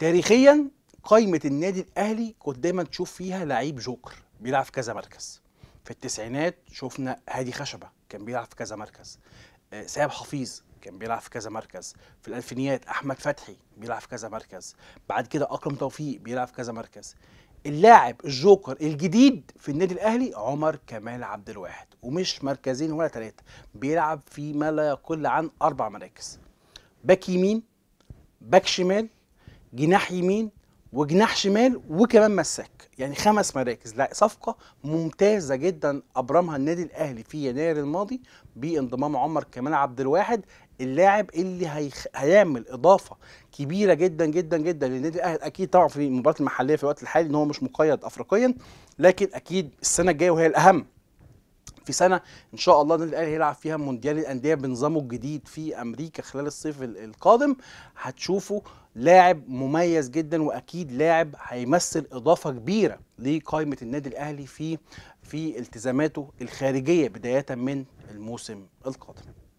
تاريخيا قائمه النادي الاهلي كنت دايما تشوف فيها لعيب جوكر بيلعب في كذا مركز في التسعينات شفنا هادي خشبه كان بيلعب في كذا مركز آه، سهاب حفيظ كان بيلعب في كذا مركز في الالفينيات احمد فتحي بيلعب في كذا مركز بعد كده اكرم توفيق بيلعب في كذا مركز اللاعب الجوكر الجديد في النادي الاهلي عمر كمال عبد الواحد ومش مركزين ولا ثلاثه بيلعب في ما لا يقل عن اربع مراكز باك يمين باك شمال جناح يمين وجناح شمال وكمان مساك يعني خمس مراكز لا صفقة ممتازة جدا أبرمها النادي الأهلي في يناير الماضي بانضمام عمر كمال عبد الواحد اللاعب اللي هيخ... هيعمل اضافه كبيره جدا جدا جدا للنادي الاهلي اكيد طبعا في المباريات المحليه في الوقت الحالي ان هو مش مقيد افريقيا لكن اكيد السنه الجايه وهي الاهم في سنه ان شاء الله النادي الاهلي هيلعب فيها مونديال الانديه بنظامه الجديد في امريكا خلال الصيف القادم هتشوفوا لاعب مميز جدا واكيد لاعب هيمثل اضافه كبيره لقائمه النادي الاهلي في في التزاماته الخارجيه بدايه من الموسم القادم